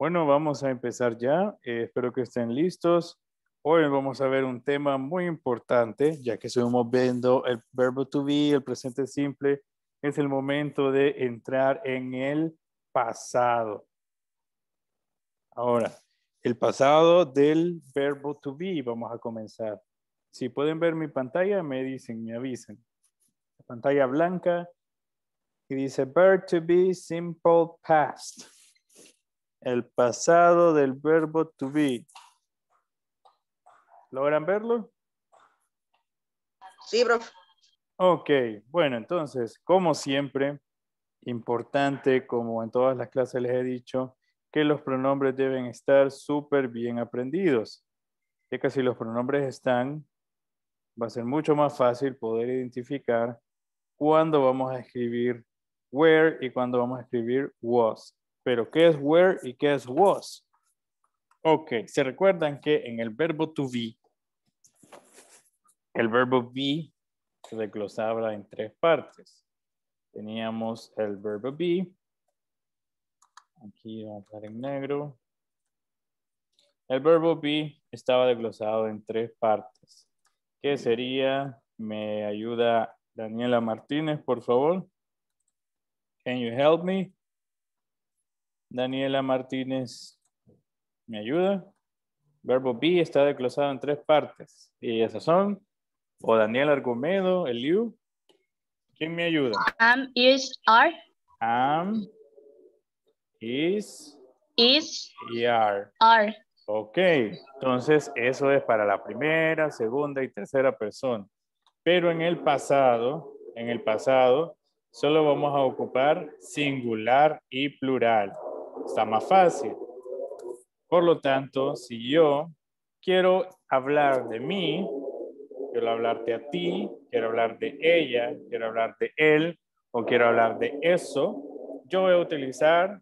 Bueno, vamos a empezar ya. Eh, espero que estén listos. Hoy vamos a ver un tema muy importante, ya que estamos viendo el verbo to be, el presente simple. Es el momento de entrar en el pasado. Ahora, el pasado del verbo to be. Vamos a comenzar. Si pueden ver mi pantalla, me dicen, me avisen. La pantalla blanca y dice verb to be simple past. El pasado del verbo to be. ¿Logran verlo? Sí, bro. Ok, bueno, entonces, como siempre, importante, como en todas las clases les he dicho, que los pronombres deben estar súper bien aprendidos. Ya que si los pronombres están, va a ser mucho más fácil poder identificar cuándo vamos a escribir where y cuándo vamos a escribir was. Pero ¿qué es where y qué es was? Ok, se recuerdan que en el verbo to be, el verbo be se desglosaba en tres partes. Teníamos el verbo be, aquí va a estar en negro. El verbo be estaba desglosado en tres partes. ¿Qué sería? Me ayuda Daniela Martínez, por favor. Can you help me? Daniela Martínez me ayuda. Verbo be está desglosado en tres partes. Y esas son o Daniel Argomedo, you ¿Quién me ayuda? Am, is, are. Am, is. Is. Y are. Are. Ok, entonces eso es para la primera, segunda y tercera persona. Pero en el pasado, en el pasado, solo vamos a ocupar singular y plural está más fácil. Por lo tanto, si yo quiero hablar de mí, quiero hablarte a ti, quiero hablar de ella, quiero hablar de él o quiero hablar de eso, yo voy a utilizar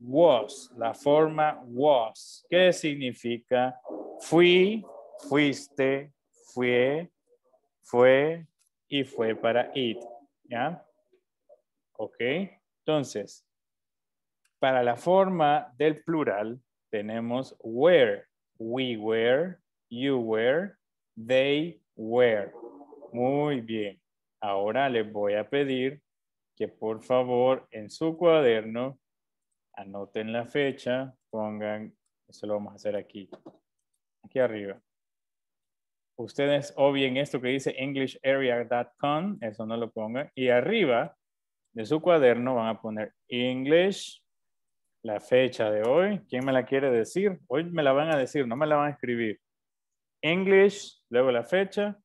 was, la forma was, que significa fui, fuiste, fue, fue y fue para it. ¿Ya? ¿Ok? Entonces, para la forma del plural tenemos where, we were, you were, they were. Muy bien. Ahora les voy a pedir que por favor en su cuaderno anoten la fecha, pongan, eso lo vamos a hacer aquí, aquí arriba. Ustedes obvien esto que dice englisharea.com, eso no lo pongan, y arriba de su cuaderno van a poner English la fecha de hoy. ¿Quién me la quiere decir? Hoy me la van a decir, no me la van a escribir. English, luego la fecha.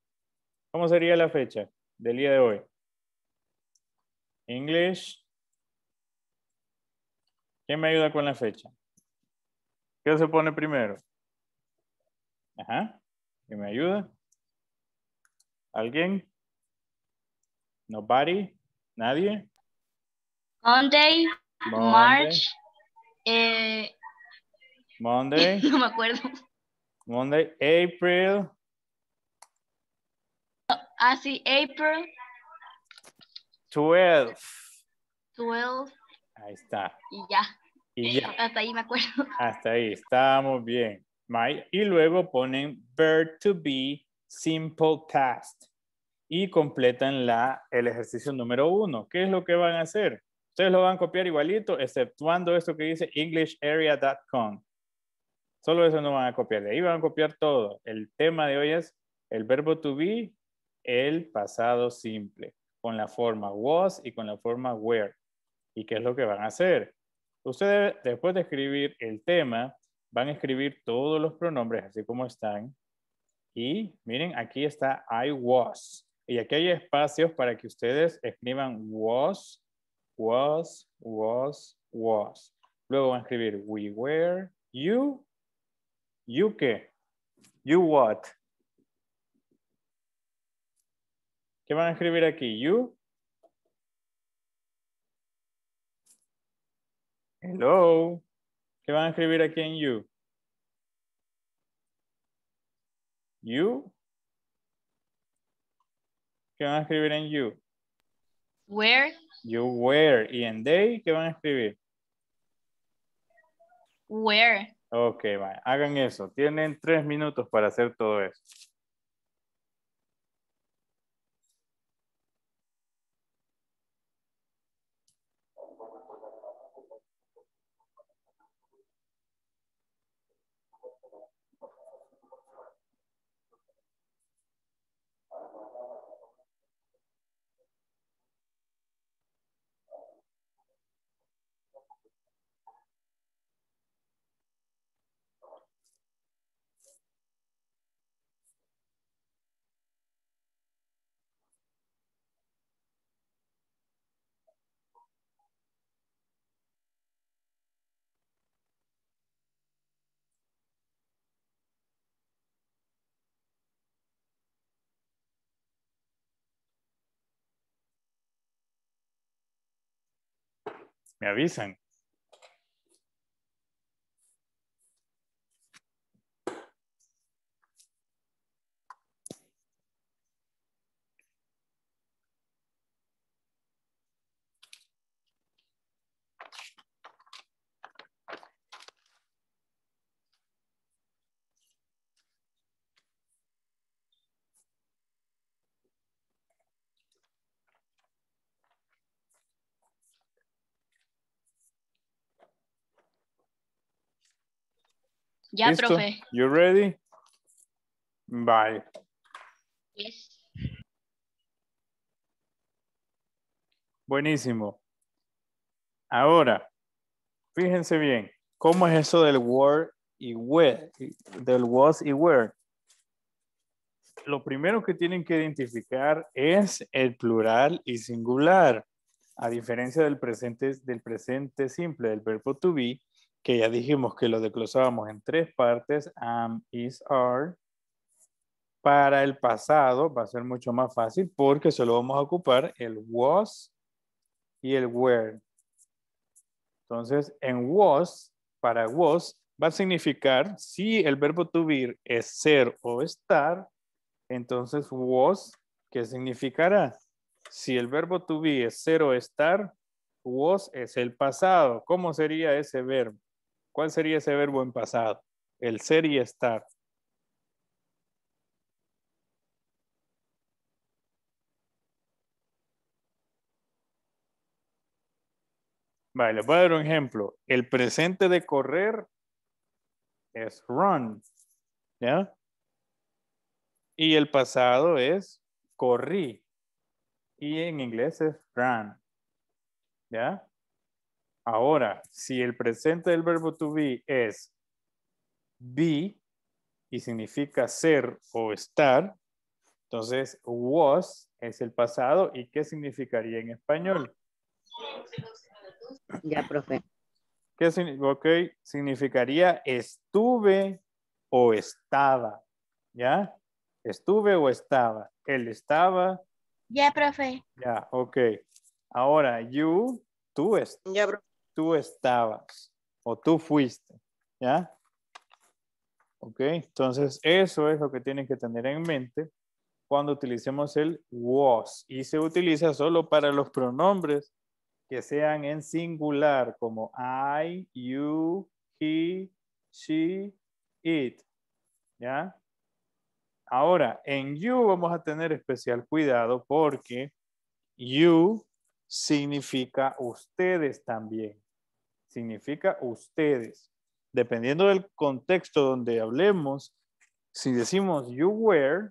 ¿Cómo sería la fecha del día de hoy? English. ¿Quién me ayuda con la fecha? ¿Qué se pone primero? Ajá. ¿Quién me ayuda? ¿Alguien? Nobody? ¿Nadie? Monday, Monday. March eh, Monday. no me acuerdo. Monday, April. Así, ah, April. 12. 12. Ahí está. Y ya. Y eh, ya. Hasta ahí me acuerdo. Hasta ahí, estamos bien. Y luego ponen verb to be, simple past. Y completan la, el ejercicio número uno. ¿Qué es lo que van a hacer? Ustedes lo van a copiar igualito, exceptuando esto que dice englisharea.com. Solo eso no van a copiar. De ahí van a copiar todo. El tema de hoy es el verbo to be, el pasado simple, con la forma was y con la forma were. ¿Y qué es lo que van a hacer? Ustedes, después de escribir el tema, van a escribir todos los pronombres así como están. Y miren, aquí está I was. Y aquí hay espacios para que ustedes escriban was was, was, was. Luego van a escribir we were, you, you qué, you what. ¿Qué van a escribir aquí? You. Hello. ¿Qué van a escribir aquí en you? You. ¿Qué van a escribir en you? Where. You were. ¿Y en they qué van a escribir? Where. Ok, hagan eso. Tienen tres minutos para hacer todo eso. me avisan. Ya, ¿Listo? profe. You ready? Bye. Buenísimo. Ahora, fíjense bien, ¿cómo es eso del were y were del was y were? Lo primero que tienen que identificar es el plural y singular. A diferencia del presente, del presente simple, del verbo to be, que ya dijimos que lo desglosábamos en tres partes, am, is, are. Para el pasado va a ser mucho más fácil porque solo vamos a ocupar el was y el were. Entonces, en was, para was, va a significar si el verbo to be es ser o estar, entonces was, ¿qué significará? Si el verbo to be es ser o estar, was es el pasado. ¿Cómo sería ese verbo? ¿Cuál sería ese verbo en pasado? El ser y estar. Vale, les voy a dar un ejemplo. El presente de correr es run. ¿Ya? Y el pasado es corrí. Y en inglés es run. ¿Ya? Ahora, si el presente del verbo to be es be y significa ser o estar, entonces was es el pasado y qué significaría en español. Ya, profe. ¿Qué okay, significaría estuve o estaba? ¿Ya? Estuve o estaba. Él estaba. Ya, profe. Ya, ok. Ahora, you, tú estás. Ya, profe tú estabas o tú fuiste, ¿ya? Ok, entonces eso es lo que tienen que tener en mente cuando utilicemos el was y se utiliza solo para los pronombres que sean en singular como I, you, he, she, it, ¿ya? Ahora, en you vamos a tener especial cuidado porque you significa ustedes también significa ustedes. Dependiendo del contexto donde hablemos, si decimos you were,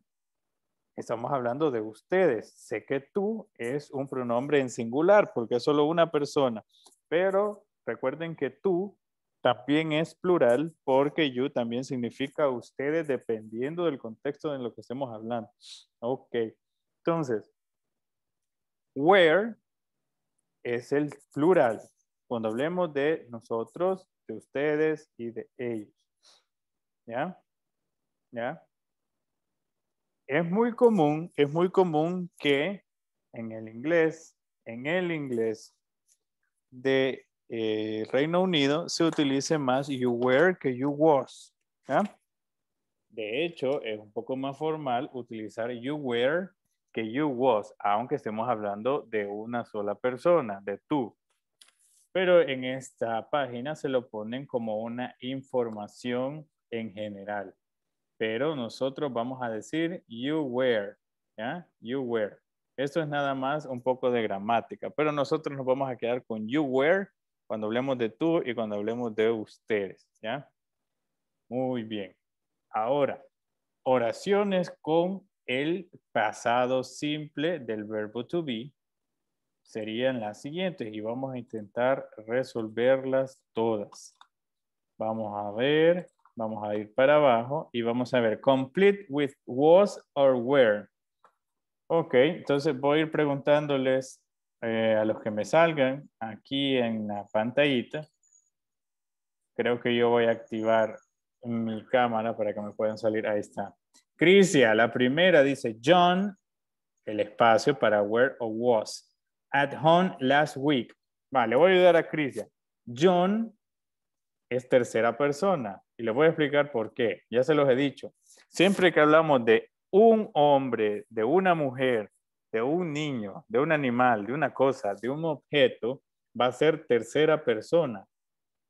estamos hablando de ustedes. Sé que tú es un pronombre en singular porque es solo una persona, pero recuerden que tú también es plural porque you también significa ustedes dependiendo del contexto en lo que estemos hablando. Ok, entonces, where es el plural cuando hablemos de nosotros, de ustedes y de ellos. ¿Ya? ¿Ya? Es muy común, es muy común que en el inglés, en el inglés de eh, Reino Unido se utilice más you were que you was. ¿ya? De hecho, es un poco más formal utilizar you were que you was, aunque estemos hablando de una sola persona, de tú pero en esta página se lo ponen como una información en general. Pero nosotros vamos a decir you were, ¿ya? You were. Esto es nada más un poco de gramática, pero nosotros nos vamos a quedar con you were cuando hablemos de tú y cuando hablemos de ustedes, ¿ya? Muy bien. Ahora, oraciones con el pasado simple del verbo to be serían las siguientes y vamos a intentar resolverlas todas. Vamos a ver, vamos a ir para abajo y vamos a ver complete with was or where. Ok, entonces voy a ir preguntándoles eh, a los que me salgan aquí en la pantallita. Creo que yo voy a activar mi cámara para que me puedan salir. Ahí está. Crisia, la primera dice John, el espacio para where or was at home last week. Vale, voy a ayudar a Cristian. John es tercera persona y le voy a explicar por qué. Ya se los he dicho. Siempre que hablamos de un hombre, de una mujer, de un niño, de un animal, de una cosa, de un objeto, va a ser tercera persona.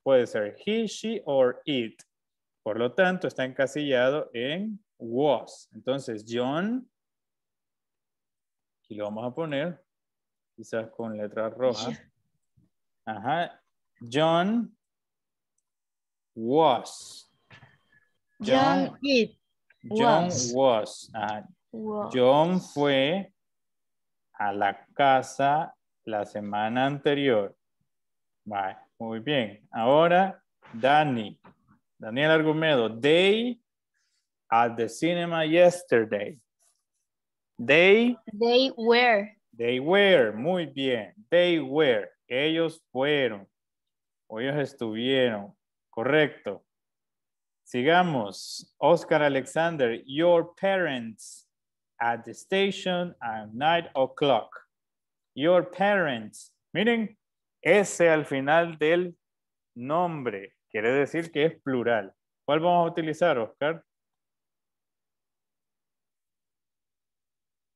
Puede ser he, she or it. Por lo tanto, está encasillado en was. Entonces, John, y lo vamos a poner, quizás con letras rojas. Ajá. John was. John, was. John fue a la casa la semana anterior. Vale, muy bien. Ahora, Dani. Daniel Argumedo. They at the cinema yesterday. They were. They were, muy bien. They were, ellos fueron. O ellos estuvieron, correcto. Sigamos. Oscar Alexander, your parents at the station at night o'clock. Your parents. Miren, ese al final del nombre quiere decir que es plural. ¿Cuál vamos a utilizar, Oscar?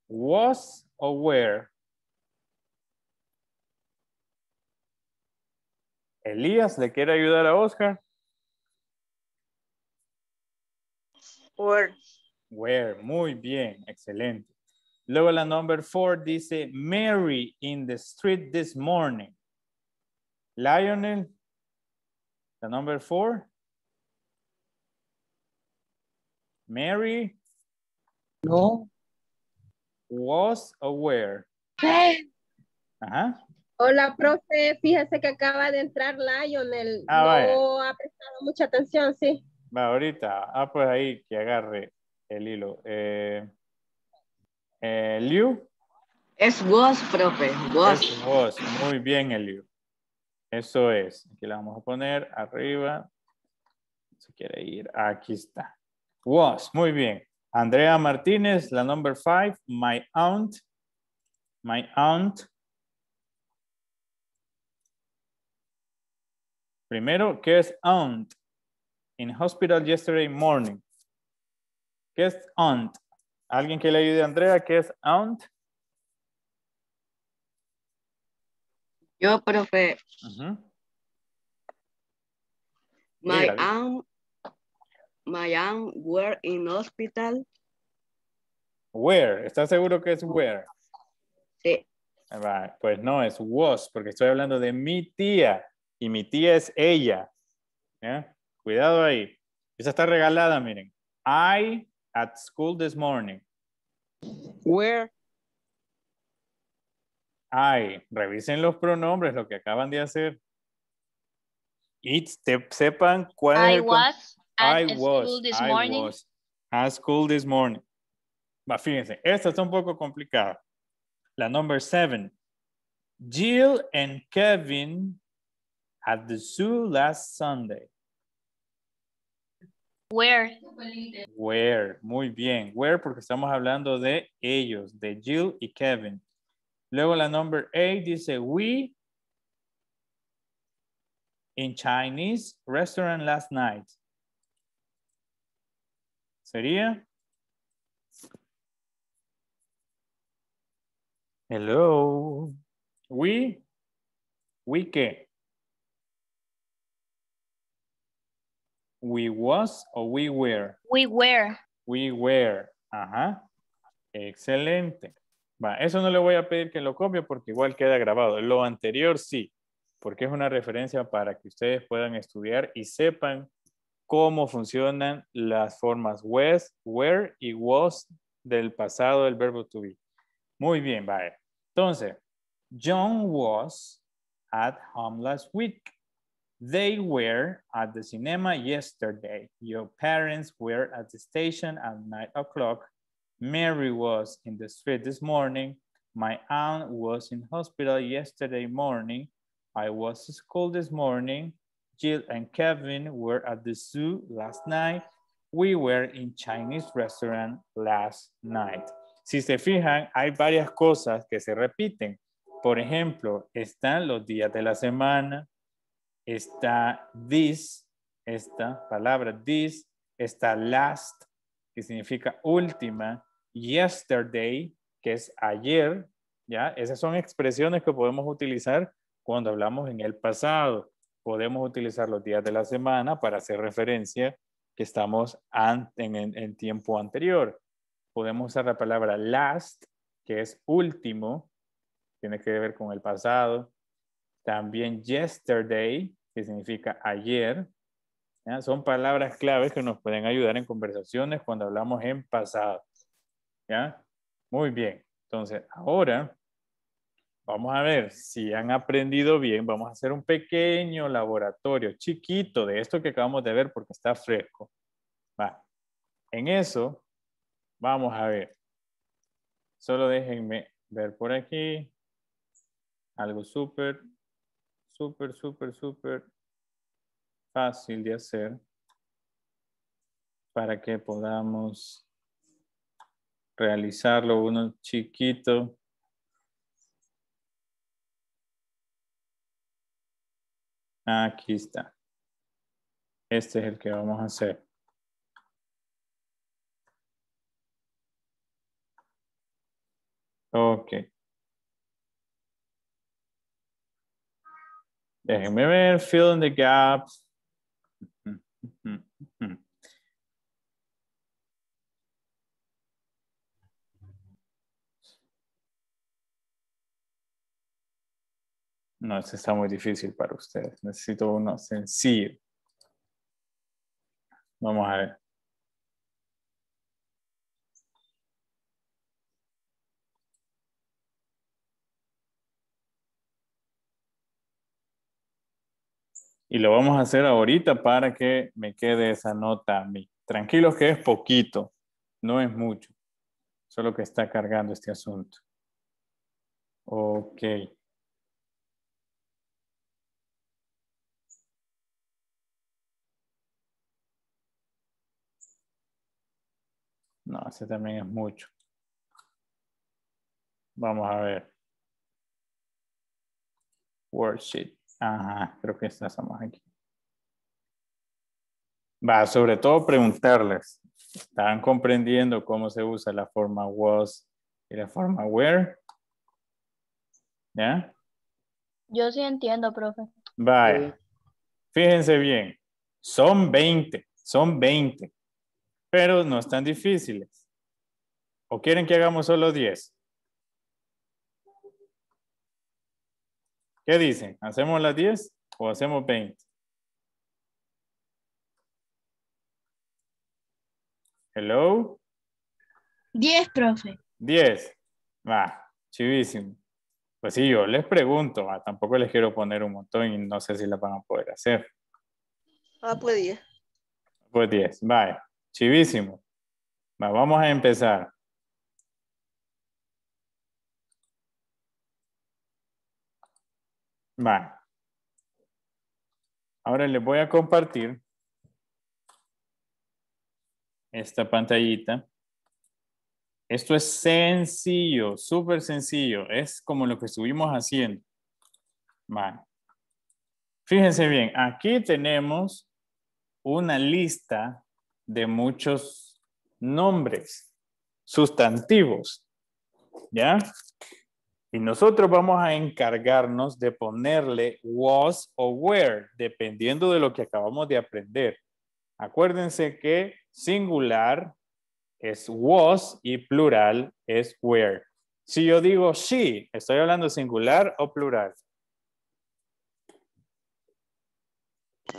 was o where? Elías le quiere ayudar a Oscar. Where. Where, muy bien, excelente. Luego la number four dice, Mary in the street this morning. Lionel, La number four. Mary. No was aware. Ajá. Hola, profe. Fíjese que acaba de entrar Lionel. Ah, no ha prestado mucha atención, sí. Va, ahorita. Ah, pues ahí que agarre el hilo. Eh, eh Liu. Es vos profe. Muy bien, Eliu. Eso es. Aquí la vamos a poner arriba. Se quiere ir. Aquí está. Was. Muy bien. Andrea Martínez, la number five, my aunt, my aunt. Primero, ¿qué es aunt? In hospital yesterday morning. ¿Qué es aunt? ¿Alguien que le ayude a Andrea? ¿Qué es aunt? Yo, profe. My aunt my aunt were in hospital. Where, ¿estás seguro que es where? Sí. Pues no, es was, porque estoy hablando de mi tía y mi tía es ella. Cuidado ahí. Esa está regalada, miren. I at school this morning. Where? I. Revisen los pronombres, lo que acaban de hacer. Y sepan cuál I was. I was, school this I was at school this morning. But fíjense, esta es un poco complicada. La number seven. Jill and Kevin at the zoo last Sunday. Where. Where, muy bien. Where porque estamos hablando de ellos, de Jill y Kevin. Luego la number eight dice we in Chinese restaurant last night sería. Hello. We. We qué. We was o we were. We were. We were. Ajá. Excelente. Va, eso no le voy a pedir que lo copie porque igual queda grabado. Lo anterior sí, porque es una referencia para que ustedes puedan estudiar y sepan cómo funcionan las formas was, were y was del pasado del verbo to be. Muy bien, vaya. Entonces, John was at home last week. They were at the cinema yesterday. Your parents were at the station at nine o'clock. Mary was in the street this morning. My aunt was in hospital yesterday morning. I was to school this morning. Jill and Kevin were at the zoo last night. We were in Chinese restaurant last night. Si se fijan, hay varias cosas que se repiten. Por ejemplo, están los días de la semana, está this, esta palabra this, está last, que significa última, yesterday, que es ayer, ¿ya? Esas son expresiones que podemos utilizar cuando hablamos en el pasado podemos utilizar los días de la semana para hacer referencia que estamos en, en, tiempo anterior. Podemos usar la palabra last, que es último, tiene que ver con el pasado. También yesterday, que significa ayer. Son palabras claves que nos pueden ayudar en conversaciones cuando hablamos en pasado. ¿Ya? Muy bien. Entonces, ahora vamos a ver si han aprendido bien, vamos a hacer un pequeño laboratorio chiquito de esto que acabamos de ver porque está fresco. Va. En eso, vamos a ver. Solo déjenme ver por aquí. Algo súper, súper, súper, súper fácil de hacer para que podamos realizarlo uno chiquito Aquí está. Este es el que vamos a hacer. Ok. Déjenme ver, fill in the gaps. No, esto está muy difícil para ustedes. Necesito uno sencillo. Vamos a ver. Y lo vamos a hacer ahorita para que me quede esa nota a mí. Tranquilo que es poquito, no es mucho. Solo que está cargando este asunto. Ok. No, ese también es mucho. Vamos a ver. Worksheet. Ajá, creo que estamos aquí. Va, sobre todo preguntarles. ¿Están comprendiendo cómo se usa la forma was y la forma were? ¿Ya? Yo sí entiendo, profe. Vaya. Fíjense bien. Son 20. Son 20 pero no están difíciles. ¿O quieren que hagamos solo 10? ¿Qué dicen? ¿Hacemos las 10 o hacemos 20? Hello. 10, profe. 10. Va, chivísimo. Pues sí, yo les pregunto, tampoco les quiero poner un montón y no sé si la van a poder hacer. Ah, pues 10. Pues 10, vaya. Chivísimo. vamos a empezar. Va. Ahora les voy a compartir esta pantallita. Esto es sencillo, súper sencillo. Es como lo que estuvimos haciendo. Fíjense bien, aquí tenemos una lista de muchos nombres, sustantivos, ¿ya? Y nosotros vamos a encargarnos de ponerle was o were, dependiendo de lo que acabamos de aprender. Acuérdense que singular es was y plural es were. Si yo digo she, ¿estoy hablando singular o plural?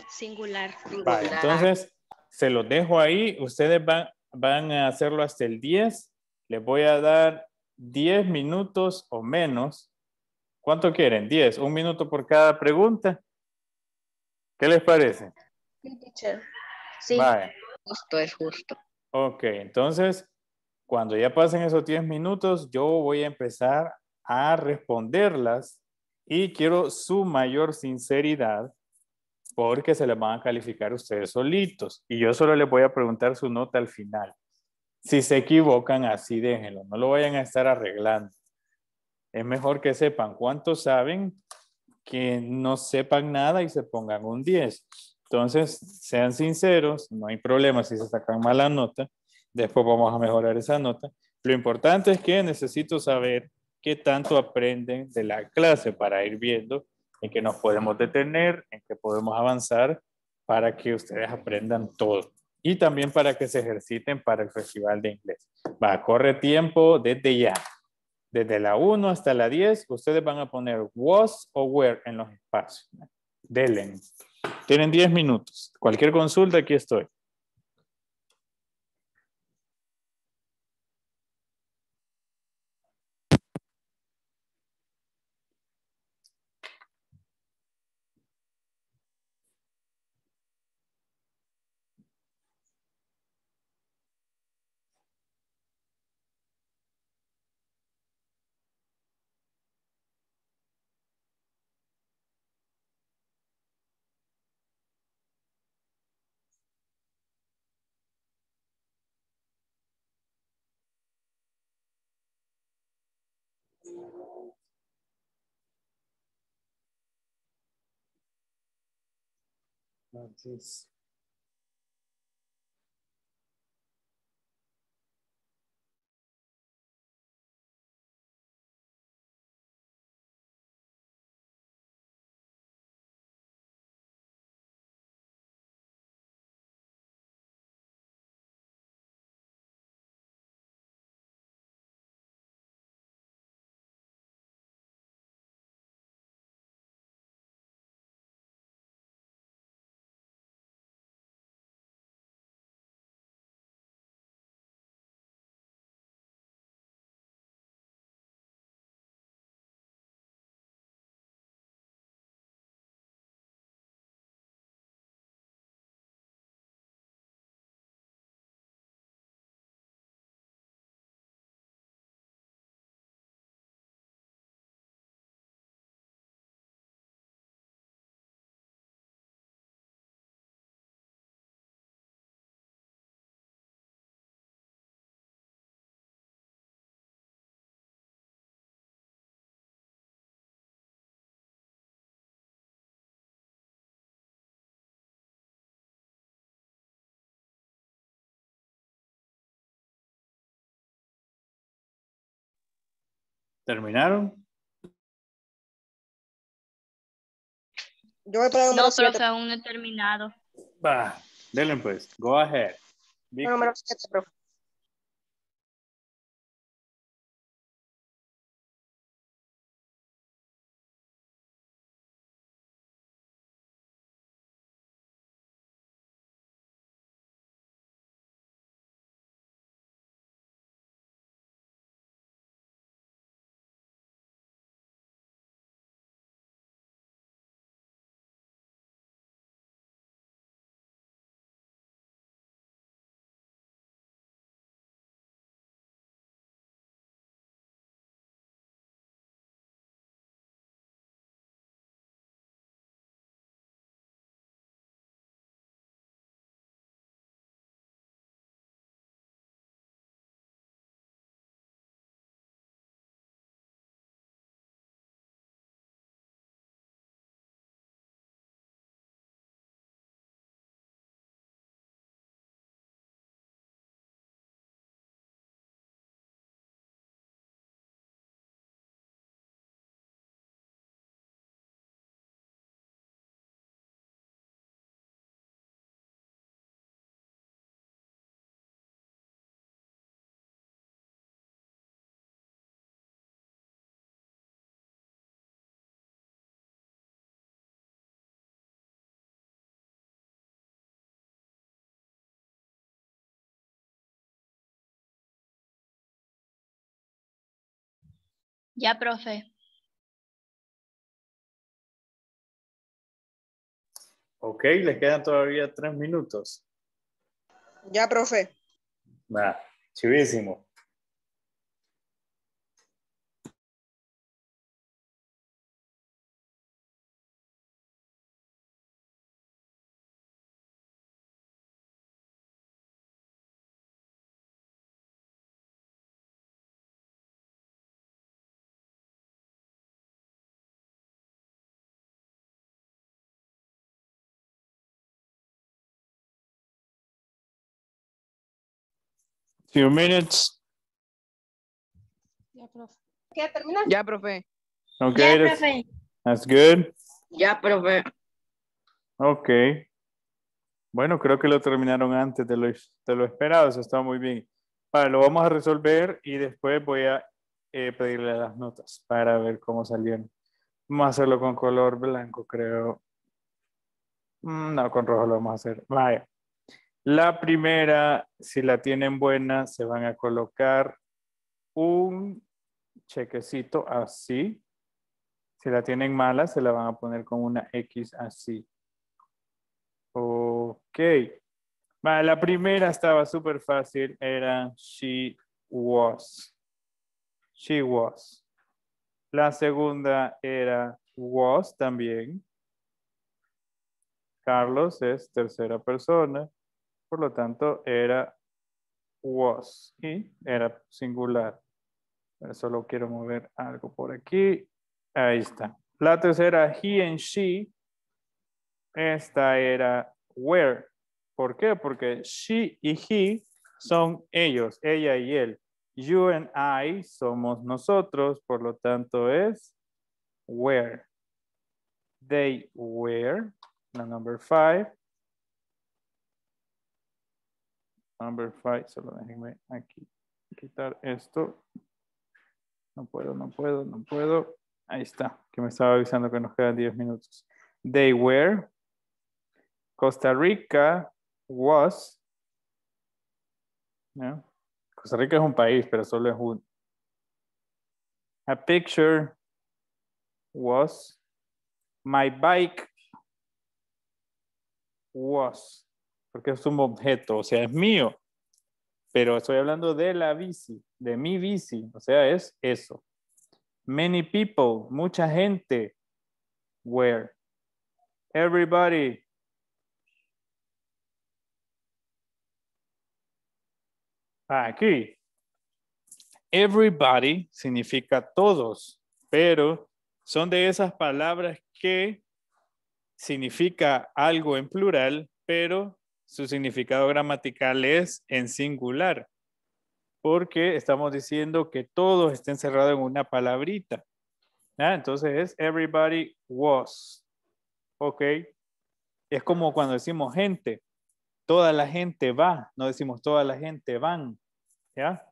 Singular. Vale, entonces, se los dejo ahí. Ustedes van, a hacerlo hasta el 10. Les voy a dar 10 minutos o menos. ¿Cuánto quieren? 10. Un minuto por cada pregunta. ¿Qué les parece? Sí, Justo es justo. Ok, entonces, cuando ya pasen esos 10 minutos, yo voy a empezar a responderlas y quiero su mayor sinceridad porque se les van a calificar ustedes solitos. Y yo solo les voy a preguntar su nota al final. Si se equivocan, así déjenlo, no lo vayan a estar arreglando. Es mejor que sepan cuánto saben que no sepan nada y se pongan un 10. Entonces, sean sinceros, no hay problema si se sacan mala nota. Después vamos a mejorar esa nota. Lo importante es que necesito saber qué tanto aprenden de la clase para ir viendo en que nos podemos detener, en que podemos avanzar para que ustedes aprendan todo y también para que se ejerciten para el Festival de Inglés. Va, corre tiempo desde ya. Desde la 1 hasta la 10, ustedes van a poner was o were en los espacios. Delen. Tienen 10 minutos. Cualquier consulta, aquí estoy. Oh, ¿Terminaron? Yo he para el número no, pero aún no he terminado. Va, denle pues. Go ahead. Número 7, profe. Ya, profe. Ok, les quedan todavía tres minutos. Ya, profe. chivísimo. few minutes. Ya, profe. ¿Ya terminas? Ya, profe. Okay, ya, profe. good. Ya, profe. Ok. Bueno, creo que lo terminaron antes de lo, de lo esperado, eso está muy bien. Vale, lo vamos a resolver y después voy a eh, pedirle las notas para ver cómo salieron. Vamos a hacerlo con color blanco, creo. Mm, no, con rojo lo vamos a hacer. Vaya. La primera, si la tienen buena, se van a colocar un chequecito así. Si la tienen mala, se la van a poner con una X así. Ok. la primera estaba súper fácil. Era she was. She was. La segunda era was también. Carlos es tercera persona. Por lo tanto, era was y era singular. Solo quiero mover algo por aquí. Ahí está. La tercera, he and she. Esta era where. ¿Por qué? Porque she y he son ellos, ella y él. You and I somos nosotros, por lo tanto es where. They were, la number five. number five. solo déjenme aquí quitar esto. No puedo, no puedo, no puedo. Ahí está, que me estaba avisando que nos quedan 10 minutos. They were. Costa Rica was. Costa Rica es un país, pero solo es un. A picture was. My bike was porque es un objeto, o sea, es mío. Pero estoy hablando de la bici, de mi bici, o sea, es eso. Many people, mucha gente. Where? Everybody. Ah, aquí. Everybody significa todos, pero son de esas palabras que significa algo en plural, pero su significado gramatical es en singular, porque estamos diciendo que todo está encerrado en una palabrita. Entonces es everybody was. Ok. Es como cuando decimos gente. Toda la gente va. No decimos toda la gente van. ¿Ya?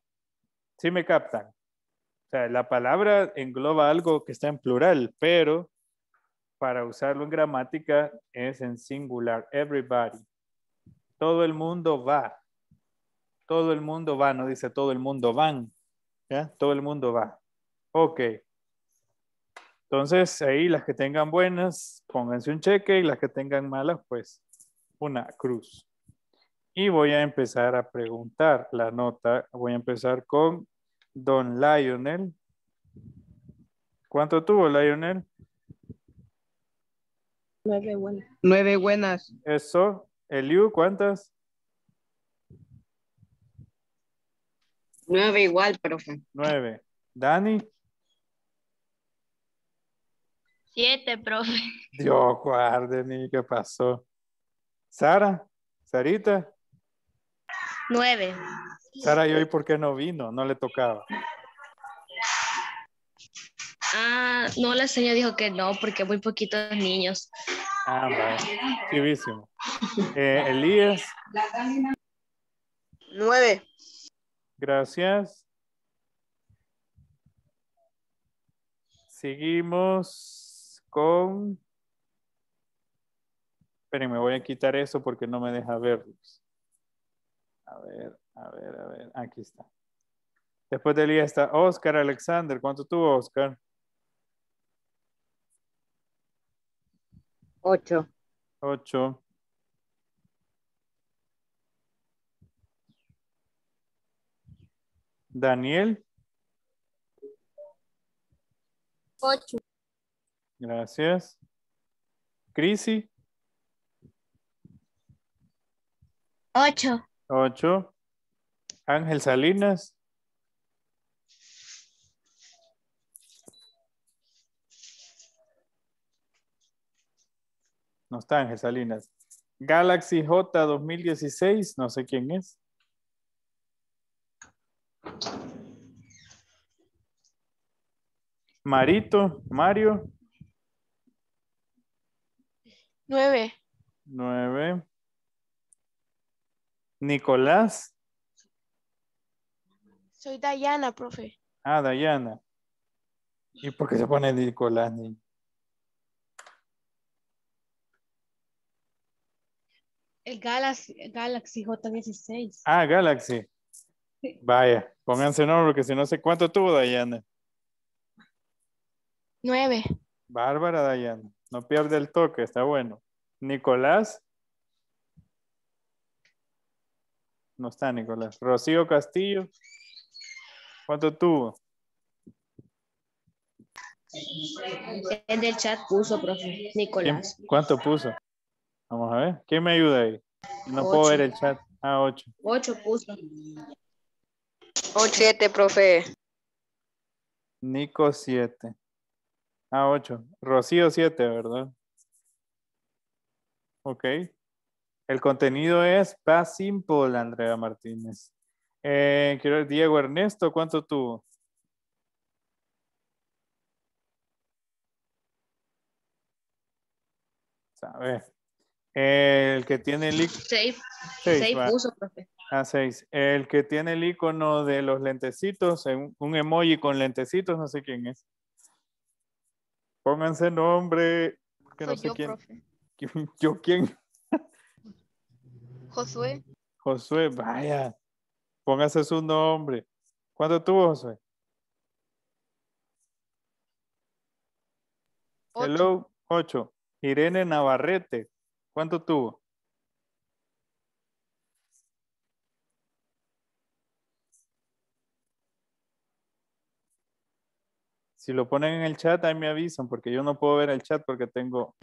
¿Sí me captan? O sea, la palabra engloba algo que está en plural, pero para usarlo en gramática es en singular. Everybody. Todo el mundo va. Todo el mundo va, no dice todo el mundo van. ¿ya? Todo el mundo va. Ok. Entonces, ahí las que tengan buenas, pónganse un cheque y las que tengan malas, pues una cruz. Y voy a empezar a preguntar la nota. Voy a empezar con Don Lionel. ¿Cuánto tuvo Lionel? Nueve buenas. Nueve buenas. Eso. Eliu, ¿cuántas? Nueve igual, profe. Nueve. Dani. Siete, profe. Dios guarde, ni qué pasó. Sara, Sarita. Nueve. Sara, ¿y hoy por qué no vino? No le tocaba. Ah, no, la señora dijo que no, porque muy poquitos niños. Ah, vale. Chivísimo. Eh, Elías. Nueve. Gracias. Seguimos con... Esperen, me voy a quitar eso porque no me deja verlos. A ver, a ver, a ver. Aquí está. Después de Elías está Oscar Alexander. ¿Cuánto tuvo Oscar? Ocho. Ocho. Daniel. Ocho. Gracias. Crisi. Ocho. Ocho. Ángel Salinas. No está Ángel Salinas. Galaxy J 2016, no sé quién es. Marito, Mario. Nueve. Nueve. Nicolás. Soy Dayana, profe. Ah, Dayana. ¿Y por qué se pone Nicolás? El Galaxy, Galaxy J16. Ah, Galaxy. Vaya, pónganse nombre porque si no sé cuánto tuvo Dayana. Nueve. Bárbara, Dayan, No pierde el toque, está bueno. Nicolás. No está Nicolás. Rocío Castillo. ¿Cuánto tuvo? En el chat puso, profe, Nicolás. ¿Cuánto puso? Vamos a ver. ¿Quién me ayuda ahí? No puedo ver el chat. Ah, ocho. Ocho puso. Ocho, siete, profe. Nico, siete. Ah, 8. Rocío 7, ¿verdad? Ok. El contenido es Paz Simple, Andrea Martínez. Eh, quiero Diego Ernesto, ¿cuánto tuvo? A ver. El que tiene el icono. Seis. puso, ah, El que tiene el icono de los lentecitos, un emoji con lentecitos, no sé quién es. Pónganse nombre. Que no sé yo, quién. ¿Yo quién? Josué. Josué, vaya. Póngase su nombre. ¿Cuánto tuvo Josué? Ocho. Hello, 8. Irene Navarrete, ¿cuánto tuvo? Si lo ponen en el chat, ahí me avisan, porque yo no puedo ver el chat porque tengo...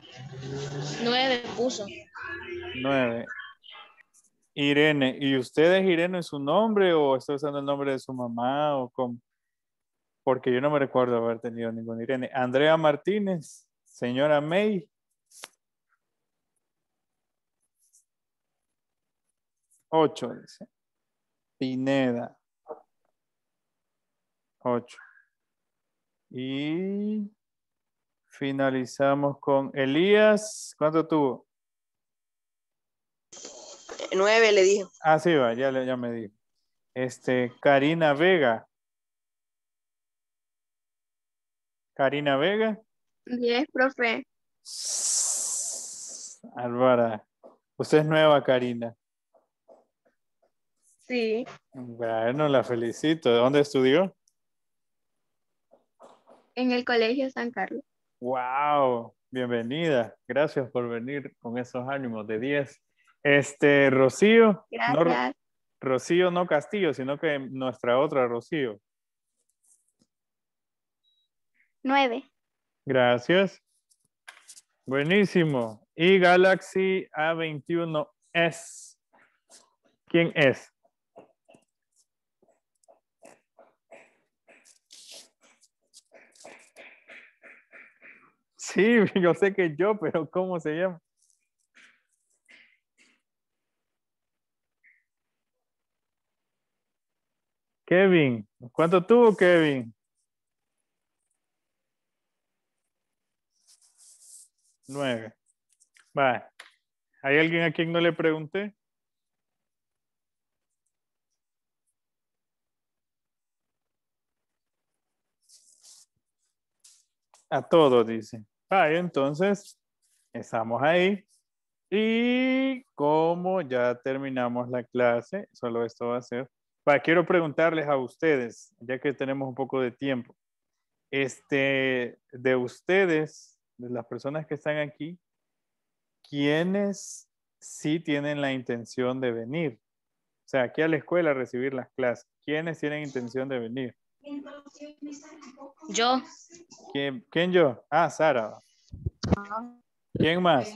Nueve puso. Nueve. Irene, ¿y ustedes Irene es su nombre o está usando el nombre de su mamá o cómo? Porque yo no me recuerdo haber tenido ningún Irene. Andrea Martínez, señora May. Ocho, dice. Pineda. Ocho. Y finalizamos con Elías. ¿Cuánto tuvo? Nueve le dije. Ah, sí, va, ya, ya me dijo. Este, Karina Vega. Karina Vega. Diez, profe. Álvara, usted es nueva, Karina. Sí. Bueno, la felicito. ¿De dónde estudió? en el Colegio San Carlos. ¡Wow! Bienvenida. Gracias por venir con esos ánimos de 10. Este, Rocío. Gracias. Rocío, no Castillo, sino que nuestra otra Rocío. 9. Gracias. Buenísimo. Y Galaxy A21S. ¿Quién es? Sí, yo sé que yo, pero ¿cómo se llama? Kevin, ¿cuánto tuvo Kevin? Nueve. Va. ¿Hay alguien a quien no le pregunté? A todos, dice. Ah, entonces, estamos ahí. Y como ya terminamos la clase, solo esto va a ser. quiero preguntarles a ustedes, ya que tenemos un poco de tiempo. Este, de ustedes, de las personas que están aquí, ¿quiénes sí tienen la intención de venir? O sea, aquí a la escuela a recibir las clases. ¿Quiénes tienen intención de venir? Yo. ¿Quién, quién yo? Ah, Sara. ¿Quién más?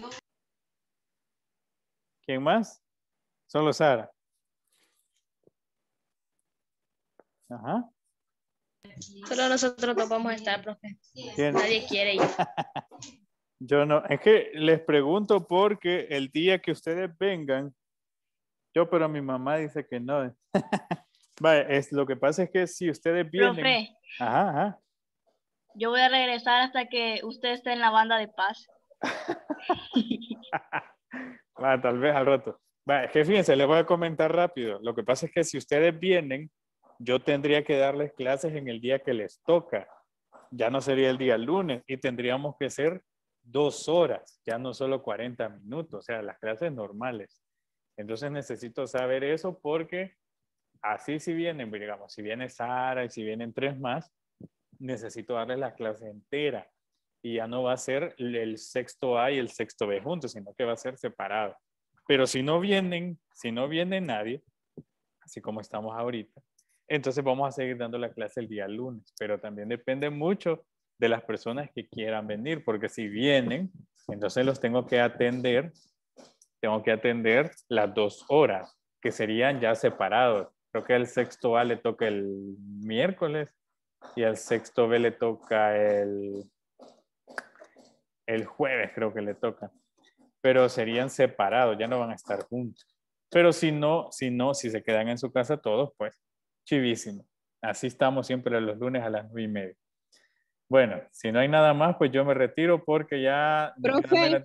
¿Quién más? Solo Sara. Ajá. Solo nosotros dos vamos a estar, profe. Nadie quiere ir. Yo no, es que les pregunto porque el día que ustedes vengan, yo, pero mi mamá dice que no. lo que pasa es que si ustedes vienen... Yo voy a regresar hasta que usted esté en la banda de paz. tal vez al rato. Va, es que fíjense, les voy a comentar rápido. Lo que pasa es que si ustedes vienen, yo tendría que darles clases en el día que les toca. Ya no sería el día lunes y tendríamos que ser dos horas, ya no solo 40 minutos, o sea, las clases normales. Entonces necesito saber eso porque así si vienen, pues, digamos, si viene Sara y si vienen tres más, necesito darle la clase entera. Y ya no va a ser el sexto A y el sexto B juntos, sino que va a ser separado. Pero si no vienen, si no viene nadie, así como estamos ahorita, entonces vamos a seguir dando la clase el día lunes. Pero también depende mucho de las personas que quieran venir, porque si vienen, entonces los tengo que atender, tengo que atender las dos horas, que serían ya separados Creo que el sexto A le toca el miércoles y al sexto B le toca el, el jueves, creo que le toca. Pero serían separados, ya no van a estar juntos. Pero si no, si no, si se quedan en su casa todos, pues chivísimo. Así estamos siempre los lunes a las nueve y media. Bueno, si no hay nada más, pues yo me retiro porque ya... Profe,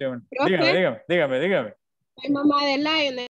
dígame, dígame, dígame. Soy mamá de Lionel.